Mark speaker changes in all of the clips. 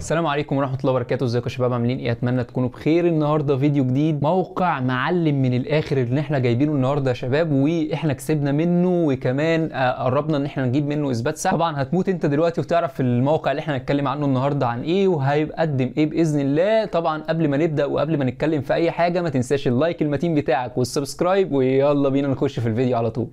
Speaker 1: السلام عليكم ورحمه الله وبركاته ازيكم يا شباب عاملين ايه اتمنى تكونوا بخير النهارده فيديو جديد موقع معلم من الاخر اللي احنا جايبينه النهارده يا شباب واحنا كسبنا منه وكمان آه، قربنا ان احنا نجيب منه اثبات صح طبعا هتموت انت دلوقتي وتعرف الموقع اللي احنا هنتكلم عنه النهارده عن ايه وهيقدم ايه باذن الله طبعا قبل ما نبدا وقبل ما نتكلم في اي حاجه ما تنساش اللايك المتين بتاعك والسبسكرايب ويلا بينا نخش في الفيديو على طول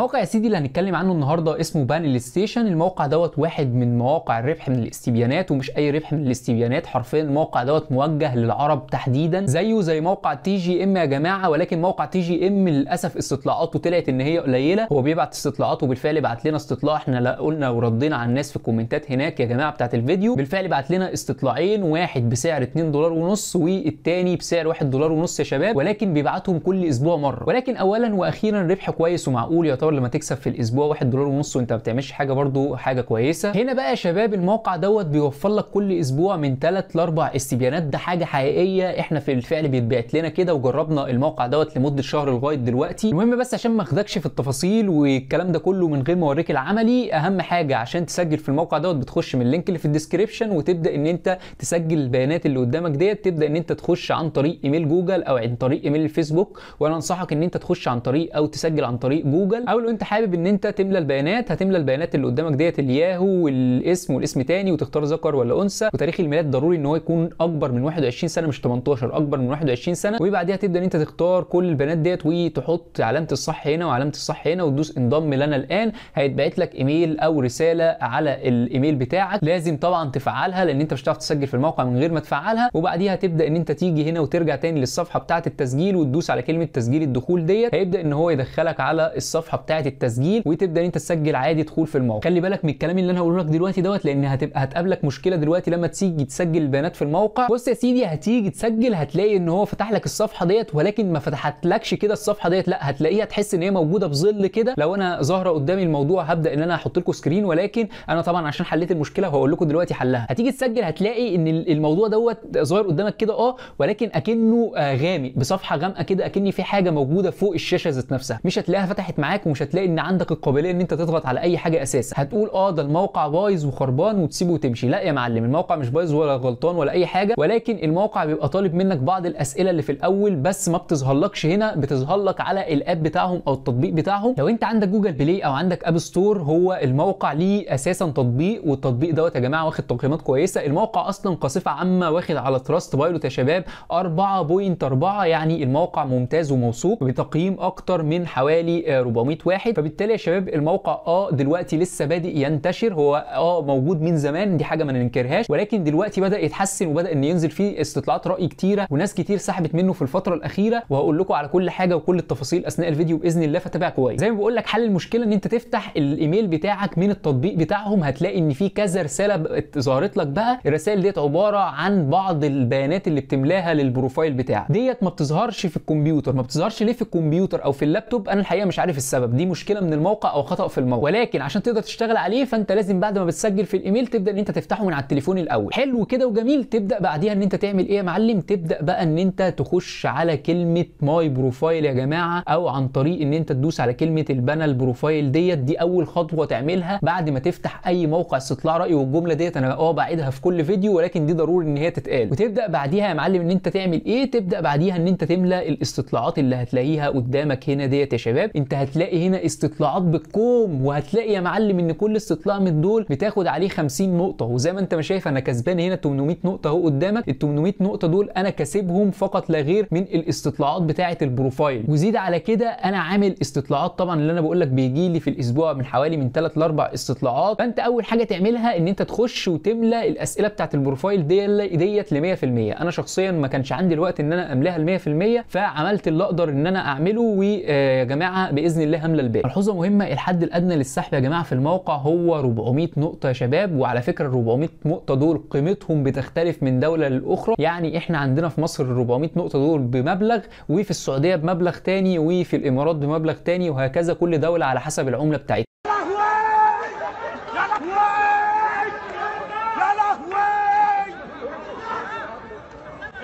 Speaker 1: الموقع يا سيدي اللي هنتكلم عنه النهارده اسمه بانل ستيشن الموقع دوت واحد من مواقع الربح من الاستبيانات ومش اي ربح من الاستبيانات حرفيا الموقع دوت موجه للعرب تحديدا زيه زي موقع تي جي ام يا جماعه ولكن موقع تي جي ام للاسف استطلاعاته طلعت ان هي قليله هو بيبعت استطلاعات وبالفعل بعت لنا استطلاع احنا قلنا وردينا على الناس في الكومنتات هناك يا جماعه بتاعت الفيديو بالفعل بعت لنا استطلاعين واحد بسعر 2 دولار ونص والتاني بسعر 1 دولار ونص يا شباب ولكن بيبعتهم كل اسبوع مره ولكن اولا واخيرا ربح كويس ومعقول يعتبر دولار لما تكسب في الاسبوع 1 دولار ونص وانت ما بتعملش حاجه برده حاجه كويسه هنا بقى يا شباب الموقع دوت بيوفر لك كل اسبوع من 3 ل 4 استبيانات ده حاجه حقيقيه احنا في الفعل بيتبعت لنا كده وجربنا الموقع دوت لمده شهر لغايه دلوقتي المهم بس عشان ما اخدكش في التفاصيل والكلام ده كله من غير ما اوريك العملي اهم حاجه عشان تسجل في الموقع دوت بتخش من اللينك اللي في الديسكربشن وتبدا ان انت تسجل البيانات اللي قدامك ديت تبدا ان انت تخش عن طريق ايميل جوجل او عن طريق ايميل الفيسبوك وانا انصحك ان انت تخش عن طريق او تسجل عن طريق جوجل او لو انت حابب ان انت تملى البيانات هتملى البيانات اللي قدامك ديت الياهو والاسم والاسم تاني وتختار ذكر ولا انثى وتاريخ الميلاد ضروري ان هو يكون اكبر من 21 سنه مش 18 اكبر من 21 سنه وبعديها تبدا ان انت تختار كل البيانات ديت وتحط علامه الصح هنا وعلامه الصح هنا وتدوس انضم لنا الان هيتبعت لك ايميل او رساله على الايميل بتاعك لازم طبعا تفعلها لان انت مش هتعرف تسجل في الموقع من غير ما تفعلها وبعديها تبدا ان انت تيجي هنا وترجع تاني للصفحه بتاعه التسجيل وتدوس على كلمه تسجيل الدخول ديت هيبدا ان هو يدخلك على الصفحه بتاعه التسجيل وتبدا انت تسجل عادي دخول في الموقع خلي بالك من الكلام اللي انا هقوله لك دلوقتي دوت لان هتبقى هتقابلك مشكله دلوقتي لما تيجي تسجل البيانات في الموقع بص يا سيدي هتيجي تسجل هتلاقي ان هو فتح لك الصفحه ديت ولكن ما فتحتلكش كده الصفحه ديت لا هتلاقيها تحس ان هي موجوده بظل كده لو انا ظاهره قدامي الموضوع هبدا ان انا احط لكم سكرين ولكن انا طبعا عشان حليت المشكله وهقول لكم دلوقتي حلها هتيجي تسجل هتلاقي ان الموضوع دوت ظاهر قدامك كده اه ولكن اكنه آه، غامق بصفحه غامقه كده اكني في حاجه موجوده فوق الشاشه ذات نفسها مش هتلاقيها فتحت معاك ومش هتلاقي ان عندك القابليه ان انت تضغط على اي حاجه اساسا هتقول اه ده الموقع بايظ وخربان وتسيبه وتمشي لا يا معلم الموقع مش بايظ ولا غلطان ولا اي حاجه ولكن الموقع بيبقى طالب منك بعض الاسئله اللي في الاول بس ما بتظهرلكش هنا بتظهر لك على الاب بتاعهم او التطبيق بتاعهم لو انت عندك جوجل بلاي او عندك اب ستور هو الموقع ليه اساسا تطبيق والتطبيق دوت يا جماعه واخد تقييمات كويسه الموقع اصلا قاصفه عامه واخد على تراست بايلوت يا شباب 4.4 يعني الموقع ممتاز وموثوق بتقييم اكتر من حوالي 400 آه، واحد فبالتالي يا شباب الموقع اه دلوقتي لسه بادئ ينتشر هو اه موجود من زمان دي حاجه ما ننكرهاش ولكن دلوقتي بدا يتحسن وبدا ان ينزل فيه استطلاعات راي كتيره وناس كتير سحبت منه في الفتره الاخيره وهقول لكم على كل حاجه وكل التفاصيل اثناء الفيديو باذن الله فتابع كويس زي ما بقول لك حل المشكله ان انت تفتح الايميل بتاعك من التطبيق بتاعهم هتلاقي ان في كذا رساله ظهرت لك بقى الرسائل ديت عباره عن بعض البيانات اللي بتملاها للبروفايل بتاعك ديت ما بتظهرش في الكمبيوتر ما بتظهرش ليه في الكمبيوتر او في اللابتوب انا الحقيقه مش عارف السبب السبب دي مشكله من الموقع او خطا في الموقع ولكن عشان تقدر تشتغل عليه فانت لازم بعد ما بتسجل في الايميل تبدا ان انت تفتحه من على التليفون الاول حلو كده وجميل تبدا بعديها ان انت تعمل ايه يا معلم تبدا بقى ان انت تخش على كلمه ماي بروفايل يا جماعه او عن طريق ان انت تدوس على كلمه البنا البروفايل ديت دي اول خطوه تعملها بعد ما تفتح اي موقع استطلاع راي والجمله ديت انا اه بعيدها في كل فيديو ولكن دي ضروري ان هي تتقال وتبدا بعديها يا معلم ان انت تعمل ايه تبدا بعديها ان انت تملى الاستطلاعات اللي هتلاقيها قدامك هنا ديت يا شباب انت هتلاقي هنا استطلاعات بالكوم وهتلاقي يا معلم ان كل استطلاع من دول بتاخد عليه 50 نقطه وزي ما انت ما شايف انا كسبان هنا 800 نقطه اهو قدامك ال 800 نقطه دول انا كاسبهم فقط لا غير من الاستطلاعات بتاعه البروفايل وزيد على كده انا عامل استطلاعات طبعا اللي انا بقول لك بيجي لي في الاسبوع من حوالي من 3 ل 4 استطلاعات فانت اول حاجه تعملها ان انت تخش وتملى الاسئله بتاعه البروفايل ديت ديت ل 100% انا شخصيا ما كانش عندي الوقت ان انا املاها ل 100% فعملت اللي اقدر ان انا اعمله ويا جماعه باذن الله املى الباقي ملحوظه مهمه الحد الادنى للسحب يا جماعه في الموقع هو 400 نقطه يا شباب وعلى فكره ال 400 نقطه دول قيمتهم بتختلف من دوله للاخرى يعني احنا عندنا في مصر ال 400 نقطه دول بمبلغ وفي السعوديه بمبلغ تاني وفي الامارات بمبلغ تاني وهكذا كل دوله على حسب العمله بتاعتها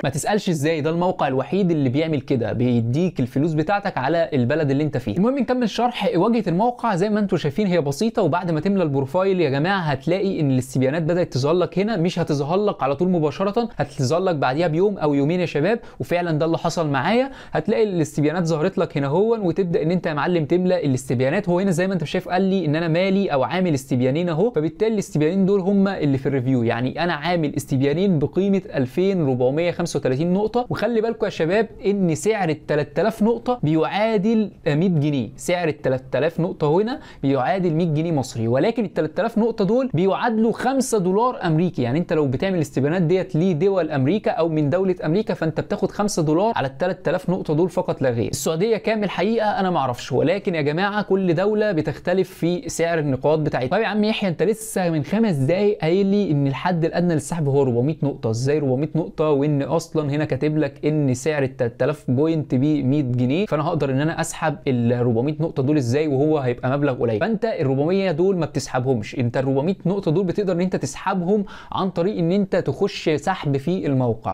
Speaker 1: ما تسالش ازاي ده الموقع الوحيد اللي بيعمل كده بيديك الفلوس بتاعتك على البلد اللي انت فيه المهم نكمل شرح واجهه الموقع زي ما انتم شايفين هي بسيطه وبعد ما تملى البروفايل يا جماعه هتلاقي ان الاستبيانات بدات تظهر لك هنا مش هتظهر لك على طول مباشره هتظهر لك بعديها بيوم او يومين يا شباب وفعلا ده اللي حصل معايا هتلاقي الاستبيانات ظهرت لك هنا هون وتبدا ان انت يا معلم تملى الاستبيانات هو هنا زي ما انت شايف قال لي ان انا مالي او عامل استبيانين اهو فبالتالي الاستبيانين دول هم اللي في الريفيو يعني انا عامل استبيانين بقيمه 2400 35 نقطه وخلي بالكم يا شباب ان سعر ال 3000 نقطه بيعادل 100 جنيه سعر ال 3000 نقطه هنا بيعادل 100 جنيه مصري ولكن ال 3000 نقطه دول بيعادلوا 5 دولار امريكي يعني انت لو بتعمل استبيانات ديت لدول امريكا او من دوله امريكا فانت بتاخد 5 دولار على ال 3000 نقطه دول فقط لا غير السعوديه كام الحقيقه انا ما اعرفش ولكن يا جماعه كل دوله بتختلف في سعر النقاط بتاعتها طيب يا عم يحيى انت لسه من خمس دقايق قايل لي ان الحد الادنى للسحب هو 400 نقطه ازاي 400 نقطه وان اصلا هنا كاتب لك ان سعر ال 3000 بوينت ب 100 جنيه فانا هقدر ان انا اسحب ال 400 نقطه دول ازاي وهو هيبقى مبلغ قليل فانت ال 400 دول ما بتسحبهمش انت ال 400 نقطه دول بتقدر ان انت تسحبهم عن طريق ان انت تخش سحب في الموقع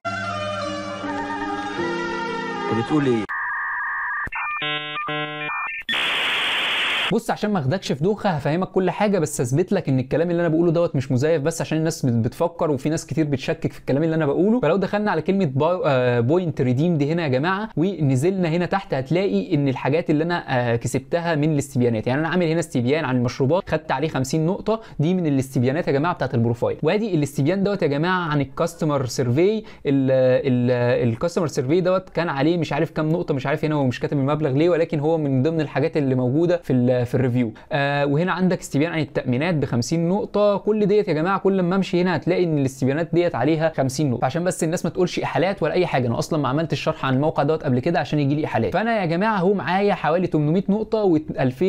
Speaker 1: بتقول ايه بص عشان ما اخدكش في دوخه هفهمك كل حاجه بس اثبت لك ان الكلام اللي انا بقوله دوت مش مزيف بس عشان الناس بتفكر وفي ناس كتير بتشكك في الكلام اللي انا بقوله فلو دخلنا على كلمه بوينت ريديم دي هنا يا جماعه ونزلنا هنا تحت هتلاقي ان الحاجات اللي انا آه، كسبتها من الاستبيانات يعني انا عامل هنا استبيان عن المشروبات خدت عليه 50 نقطه دي من الاستبيانات يا جماعه بتاعه البروفايل وادي الاستبيان دوت يا جماعه عن الكاستمر سيرفي الكاستمر سيرفي دوت كان عليه مش عارف كام نقطه مش عارف هنا هو مش كاتب المبلغ ليه ولكن هو من ضمن الحاجات اللي موجوده في في الريفيو آه، وهنا عندك استبيان عن التامينات ب 50 نقطه كل ديت يا جماعه كل ما امشي هنا هتلاقي ان الاستبيانات ديت عليها 50 نقطه عشان بس الناس ما تقولش احالات ولا اي حاجه انا اصلا ما عملتش شرح عن الموقع دوت قبل كده عشان يجي لي احالات فانا يا جماعه هو معايا حوالي 800 نقطه و2400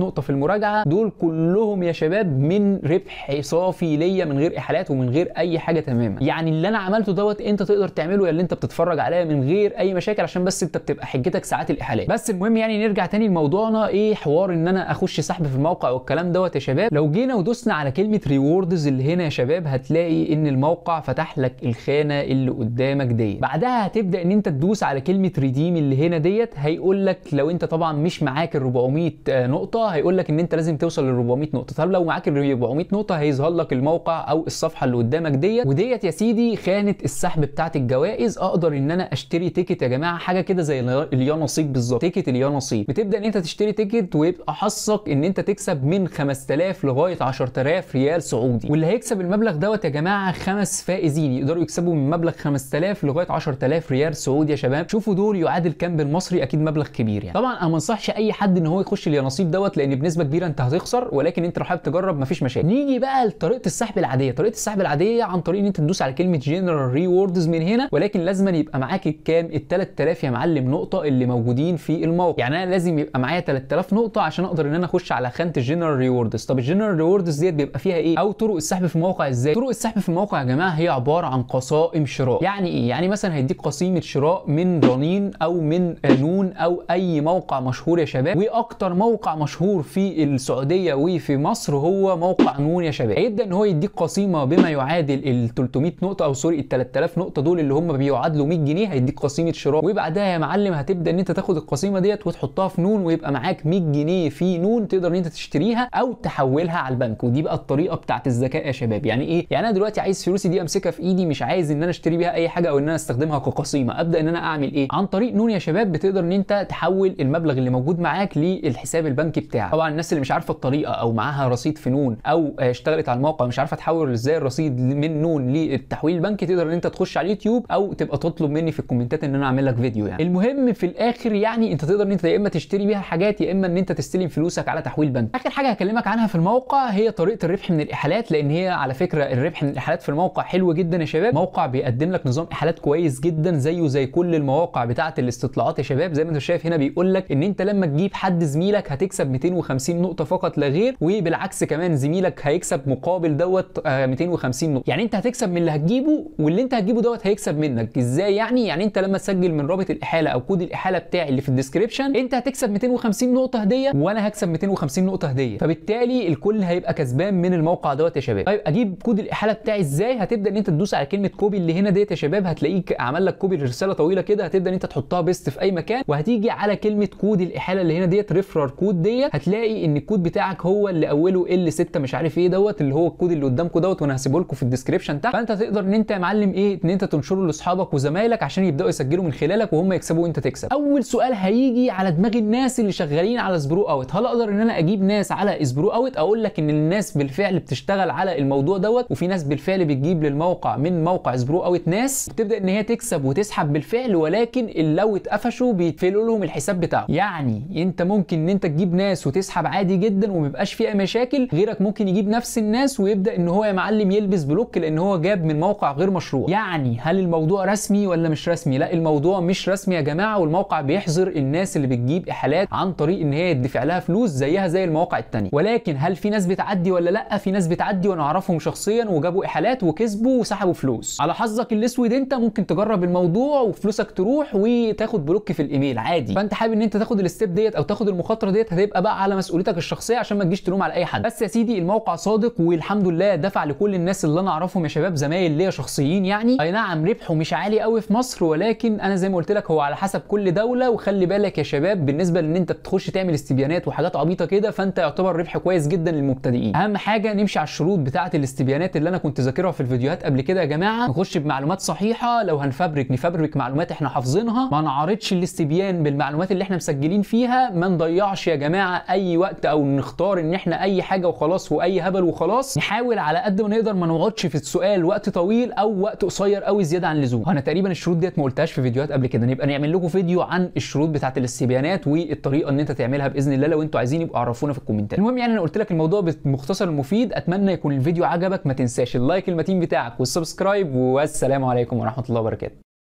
Speaker 1: نقطه في المراجعه دول كلهم يا شباب من ربح صافي ليا من غير احالات ومن غير اي حاجه تماما يعني اللي انا عملته دوت انت تقدر تعمله يا اللي انت بتتفرج عليا من غير اي مشاكل عشان بس انت بتبقى حجتك ساعات الاحالات بس المهم يعني نرجع تاني لموضوعنا ايه حوار ان انا اخش سحب في الموقع والكلام دوت يا شباب لو جينا ودوسنا على كلمه ريوردز اللي هنا يا شباب هتلاقي ان الموقع فتح لك الخانه اللي قدامك ديت بعدها هتبدا ان انت تدوس على كلمه ريديم اللي هنا ديت هيقول لك لو انت طبعا مش معاك ال 400 آه، نقطه هيقول لك ان انت لازم توصل لل 400 نقطه طب لو معاك ال 400 نقطه هيظهر لك الموقع او الصفحه اللي قدامك ديت وديت يا سيدي خانه السحب بتاعه الجوائز اقدر ان انا اشتري تيكت يا جماعه حاجه كده زي اليانصيب بالظبط تيكت اليانصيب بتبدا ان انت تشتري تيكت ويبقى احصك ان انت تكسب من 5000 لغايه 10000 ريال سعودي واللي هيكسب المبلغ دوت يا جماعه خمس فائزين يقدروا يكسبوا من مبلغ 5000 لغايه 10000 ريال سعودي يا شباب شوفوا دول يعادل كام بالمصري اكيد مبلغ كبير يعني طبعا انا ما انصحش اي حد ان هو يخش اليانصيب دوت لان بنسبه كبيره انت هتخسر ولكن انت لو حابب تجرب مفيش مشاكل نيجي بقى لطريقه السحب العاديه طريقه السحب العاديه عن طريق ان انت تدوس على كلمه جنرال ريوردز من هنا ولكن لازما يبقى معاك الكام ال 3000 يا معلم نقطه اللي موجودين في الموقع يعني انا لازم يبقى معايا 3000 نقطه عشان اقدر ان انا اخش على خانه الجنرال ريوردز طب الجنرال ريوردز ديت بيبقى فيها ايه او طرق السحب في الموقع ازاي طرق السحب في الموقع يا جماعه هي عباره عن قصائم شراء يعني ايه يعني مثلا هيديك قصيمه شراء من رنين او من نون او اي موقع مشهور يا شباب واكتر موقع مشهور في السعوديه وفي مصر هو موقع نون يا شباب هيبدا ان هو يديك قصيمه بما يعادل ال 300 نقطه او سوري ال 3000 نقطه دول اللي هم بيعادلوا 100 جنيه هيديك قصيمه شراء وبعدها يا معلم هتبدا ان انت تاخد القصيمه ديت وتحطها في نون ويبقى معاك 100 جنيه في نون تقدر ان انت تشتريها او تحولها على البنك ودي بقى الطريقه بتاعت الذكاء يا شباب يعني ايه يعني انا دلوقتي عايز فلوسي دي امسكها في ايدي مش عايز ان انا اشتري بيها اي حاجه او ان انا استخدمها كقسيمه ابدا ان انا اعمل ايه عن طريق نون يا شباب بتقدر ان انت تحول المبلغ اللي موجود معاك للحساب البنكي بتاعك طبعا الناس اللي مش عارفه الطريقه او معاها رصيد في نون او اشتغلت على الموقع مش عارفه تحول ازاي الرصيد من نون للتحويل البنكي تقدر ان انت تخش على اليوتيوب او تبقى تطلب مني في الكومنتات ان انا اعمل لك فيديو يعني المهم في الاخر يعني انت تقدر ان انت يا اما تشتري بيها حاجات يا اما ان انت تست تستلم فلوسك على تحويل بنك اخر حاجه هكلمك عنها في الموقع هي طريقه الربح من الاحالات لان هي على فكره الربح من الاحالات في الموقع حلو جدا يا شباب موقع بيقدم لك نظام احالات كويس جدا زيه زي كل المواقع بتاعه الاستطلاعات يا شباب زي ما انت شايف هنا بيقول لك ان انت لما تجيب حد زميلك هتكسب 250 نقطه فقط لا غير وبالعكس كمان زميلك هيكسب مقابل دوت 250 آه، نقطه يعني انت هتكسب من اللي هتجيبه واللي انت هتجيبه دوت هيكسب منك ازاي يعني يعني انت لما تسجل من رابط الاحاله او كود الاحاله بتاعي اللي في الديسكربشن انت هتكسب 250 نقطه هديه وانا هكسب 250 نقطه هديه فبالتالي الكل هيبقى كسبان من الموقع دوت يا شباب طيب اجيب كود الاحاله بتاعي ازاي هتبدا ان انت تدوس على كلمه كوبي اللي هنا ديت يا شباب هتلاقيك عمل لك كوبي رساله طويله كده هتبدا ان انت تحطها بيست في اي مكان وهتيجي على كلمه كود الاحاله اللي هنا ديت ريفرر كود ديت هتلاقي ان الكود بتاعك هو اللي اوله ال 6 مش عارف ايه دوت اللي هو الكود اللي قدامكم دوت وانا هسيبه لكم في الديسكربشن تحت فانت تقدر ان انت يا معلم ايه ان انت تنشره لاصحابك وزمايلك عشان يبداوا يسجلوا من خلالك وهم يكسبوا وانت تكسب اول سؤال هيجي على دماغ الناس اللي شغالين على سبرو اوت هل اقدر ان انا اجيب ناس على اسبرو اوت اقول لك ان الناس بالفعل بتشتغل على الموضوع دوت وفي ناس بالفعل بتجيب للموقع من موقع اسبرو اوت ناس بتبدا ان هي تكسب وتسحب بالفعل ولكن لو اتقفشوا بيتفلوا لهم الحساب بتاعه يعني انت ممكن ان انت تجيب ناس وتسحب عادي جدا ومبقاش فيها مشاكل غيرك ممكن يجيب نفس الناس ويبدا ان هو يا معلم يلبس بلوك لان هو جاب من موقع غير مشروع يعني هل الموضوع رسمي ولا مش رسمي لا الموضوع مش رسمي يا جماعه والموقع بيحظر الناس اللي بتجيب احالات عن طريق ان هي تدفع لها فلوس زيها زي المواقع التانية ولكن هل في ناس بتعدي ولا لا في ناس بتعدي وانا اعرفهم شخصيا وجابوا احالات وكسبوا وسحبوا فلوس على حظك الاسود انت ممكن تجرب الموضوع وفلوسك تروح وتاخد بلوك في الايميل عادي فانت حابب ان انت تاخد الستيب ديت او تاخد المخاطره ديت هتبقى بقى على مسؤوليتك الشخصيه عشان ما تجيش تلوم على اي حد بس يا سيدي الموقع صادق والحمد لله دفع لكل الناس اللي انا اعرفهم يا شباب زمايل ليا شخصيين يعني اي نعم ربحه مش عالي قوي في مصر ولكن انا زي ما قلت لك هو على حسب كل دوله وخلي بالك يا شباب بالنسبه لان انت تخش تعمل استبيانات استبيانات وحاجات عبيطه كده فانت يعتبر ربح كويس جدا للمبتدئين اهم حاجه نمشي على الشروط بتاعه الاستبيانات اللي انا كنت ذاكرها في الفيديوهات قبل كده يا جماعه نخش بمعلومات صحيحه لو هنفبرك نفبرك معلومات احنا حافظينها ما نعارضش الاستبيان بالمعلومات اللي احنا مسجلين فيها ما نضيعش يا جماعه اي وقت او نختار ان احنا اي حاجه وخلاص واي هبل وخلاص نحاول على قد ما نقدر ما نقعدش في السؤال وقت طويل او وقت قصير قوي زياده عن اللزوم انا تقريبا الشروط ديت ما قلتهاش في فيديوهات قبل كده نبقى نعمل لكم فيديو عن الشروط بتاعه الاستبيانات والطريقه ان انت تعملها باذن الله لو انتوا عايزين يبقوا عرفونا في الكومنتات المهم يعني انا قلت لك الموضوع بمختصر مفيد اتمنى يكون الفيديو عجبك ما تنساش اللايك المتين بتاعك والسبسكرايب والسلام عليكم ورحمه الله وبركاته